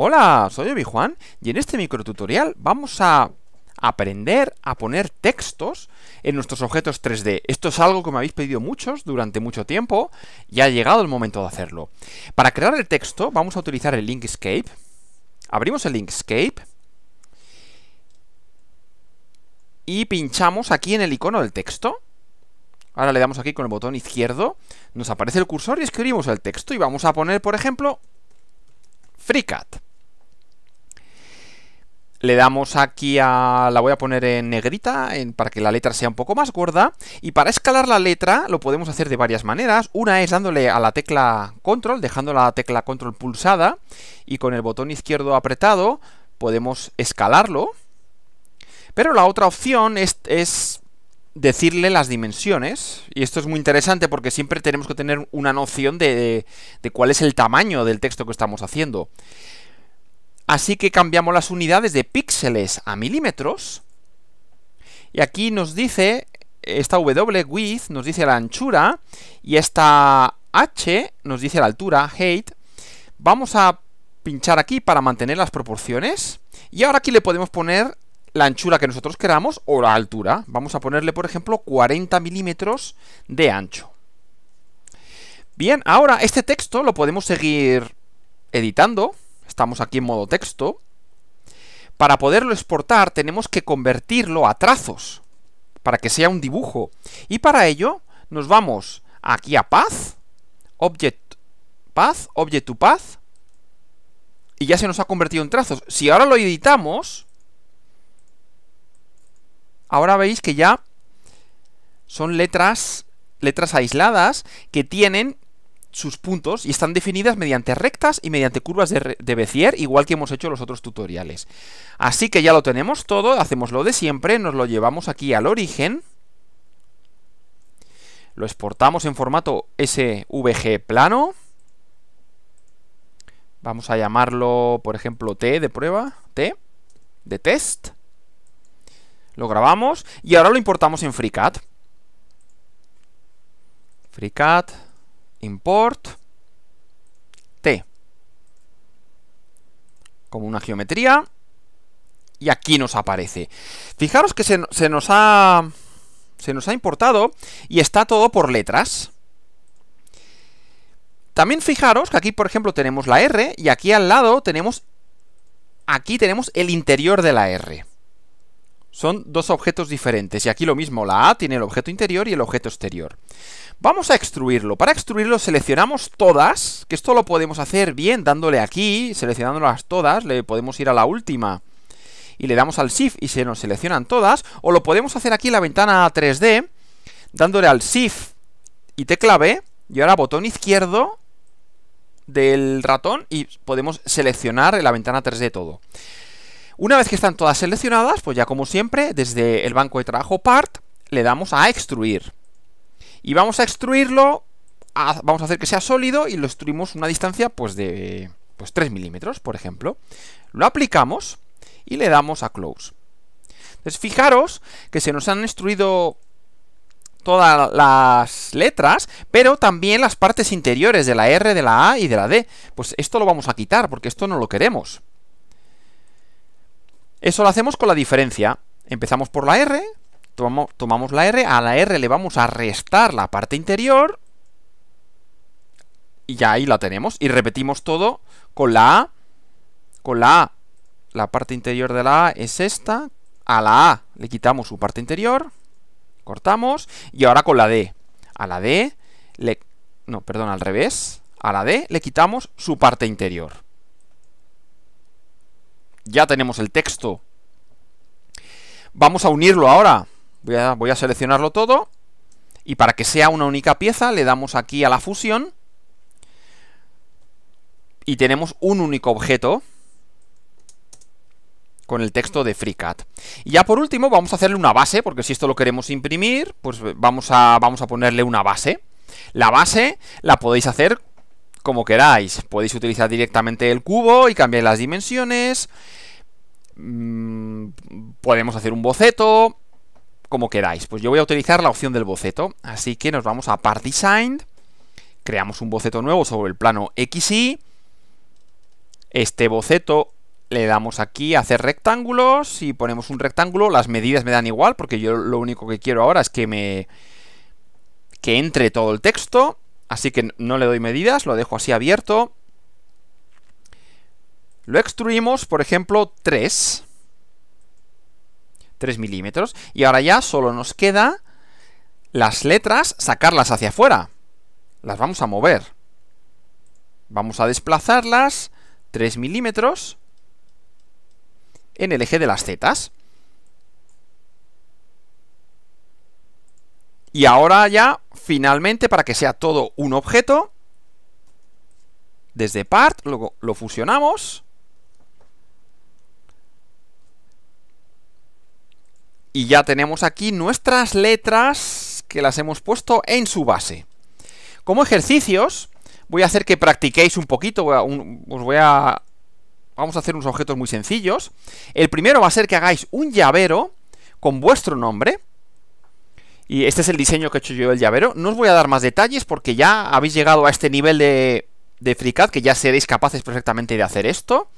Hola, soy Obi Juan y en este microtutorial vamos a aprender a poner textos en nuestros objetos 3D. Esto es algo que me habéis pedido muchos durante mucho tiempo y ha llegado el momento de hacerlo. Para crear el texto vamos a utilizar el Linkscape. Abrimos el Linkscape y pinchamos aquí en el icono del texto. Ahora le damos aquí con el botón izquierdo, nos aparece el cursor y escribimos el texto y vamos a poner, por ejemplo, FreeCAD le damos aquí a... la voy a poner en negrita en, para que la letra sea un poco más gorda y para escalar la letra lo podemos hacer de varias maneras. Una es dándole a la tecla control, dejando la tecla control pulsada y con el botón izquierdo apretado podemos escalarlo. Pero la otra opción es, decirle las dimensiones. Y esto es muy interesante porque siempre tenemos que tener una noción de, de, cuál es el tamaño del texto que estamos haciendo. Así que cambiamos las unidades de píxeles a milímetros. Y aquí nos dice, esta W, width, nos dice la anchura, y esta H nos dice la altura, height. Vamos a pinchar aquí para mantener las proporciones. Y ahora aquí le podemos poner la anchura que nosotros queramos o la altura. Vamos a ponerle, por ejemplo, 40 milímetros de ancho. Bien, ahora este texto lo podemos seguir editando estamos aquí en modo texto, para poderlo exportar tenemos que convertirlo a trazos, para que sea un dibujo. Y para ello nos vamos aquí a Path, Object Path, Object to Path, y ya se nos ha convertido en trazos. Si ahora lo editamos, ahora veis que ya son letras, letras aisladas que tienen sus puntos y están definidas mediante rectas y mediante curvas de, de, igual que hemos hecho los otros tutoriales. Así que ya lo tenemos todo, hacemos lo de siempre, nos lo llevamos aquí al origen, lo exportamos en formato SVG plano, vamos a llamarlo, por ejemplo, T de prueba, T, de test, lo grabamos y ahora lo importamos en FreeCAD. FreeCAD import t como una geometría y aquí nos aparece. Fijaros que se, nos ha se nos ha importado y está todo por letras. También fijaros que aquí, por ejemplo, tenemos la R y aquí al lado tenemos aquí tenemos el interior de la R. Son dos objetos diferentes y aquí lo mismo, la A tiene el objeto interior y el objeto exterior. Vamos a extruirlo. Para extruirlo seleccionamos todas, que esto lo podemos hacer bien dándole aquí, seleccionándolas todas, le podemos ir a la última y le damos al Shift y se nos seleccionan todas, o lo podemos hacer aquí en la ventana 3D, dándole al Shift y tecla B, y ahora botón izquierdo del ratón y podemos seleccionar en la ventana 3D todo. Una vez que están todas seleccionadas, pues ya como siempre, desde el banco de trabajo Part, le damos a extruir. Y vamos a extruirlo, vamos a hacer que sea sólido y lo extruimos una distancia pues de pues 3 milímetros, por ejemplo. Lo aplicamos y le damos a close. Entonces fijaros que se nos han extruido todas las letras, pero también las partes interiores de la R, de la A y de la D. Pues esto lo vamos a quitar porque esto no lo queremos. Eso lo hacemos con la diferencia. Empezamos por la R, tomamos, la R, a la R le vamos a restar la parte interior y ya ahí la tenemos. Y repetimos todo con la A. Con la A, la parte interior de la A es esta. A la A le quitamos su parte interior, cortamos. Y ahora con la D. A la D le... No, perdón, al revés. A la D le quitamos su parte interior. Ya tenemos el texto. Vamos a unirlo ahora. Voy a, seleccionarlo todo. Y para que sea una única pieza, le damos aquí a la fusión. Y tenemos un único objeto con el texto de FreeCAD. Y ya por último vamos a hacerle una base, porque si esto lo queremos imprimir, pues vamos a, vamos a ponerle una base. La base la podéis hacer como queráis. Podéis utilizar directamente el cubo y cambiar las dimensiones. Mm, podemos hacer un boceto como queráis. Pues yo voy a utilizar la opción del boceto, así que nos vamos a Part Design, creamos un boceto nuevo sobre el plano XY, este boceto le damos aquí a hacer rectángulos y ponemos un rectángulo, las medidas me dan igual porque yo lo único que quiero ahora es que me que entre todo el texto, así que no le doy medidas, lo dejo así abierto. Lo extruimos, por ejemplo, 3. 3 milímetros. Y ahora ya solo nos queda las letras, sacarlas hacia afuera. Las vamos a mover. Vamos a desplazarlas 3 milímetros en el eje de las zetas. Y ahora ya, finalmente, para que sea todo un objeto, desde part, luego lo fusionamos Y ya tenemos aquí nuestras letras que las hemos puesto en su base. Como ejercicios, voy a hacer que practiquéis un poquito, os voy a... Vamos a hacer unos objetos muy sencillos. El primero va a ser que hagáis un llavero con vuestro nombre. Y este es el diseño que he hecho yo del llavero. No os voy a dar más detalles porque ya habéis llegado a este nivel de, de FreeCAD que ya seréis capaces perfectamente de hacer esto.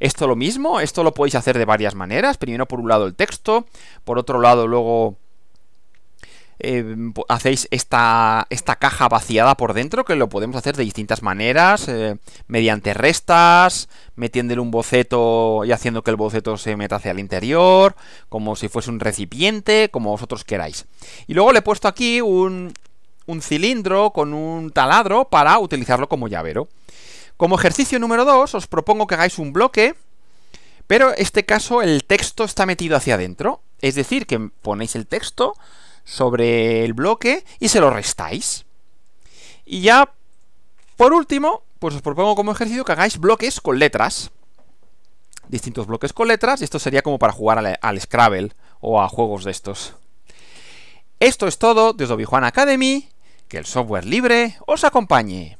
Esto lo mismo, esto lo podéis hacer de varias maneras. Primero por un lado el texto, por otro lado luego eh, hacéis esta, esta, caja vaciada por dentro, que lo podemos hacer de distintas maneras, eh, mediante restas, metiéndole un boceto y haciendo que el boceto se meta hacia el interior, como si fuese un recipiente, como vosotros queráis. Y luego le he puesto aquí un, un cilindro con un taladro para utilizarlo como llavero. Como ejercicio número 2, os propongo que hagáis un bloque, pero en este caso el texto está metido hacia adentro. Es decir, que ponéis el texto sobre el bloque y se lo restáis. Y ya, por último, pues os propongo como ejercicio que hagáis bloques con letras. Distintos bloques con letras, esto sería como para jugar al, Scrabble o a juegos de estos. Esto es todo desde Obi Academy. Que el software libre os acompañe.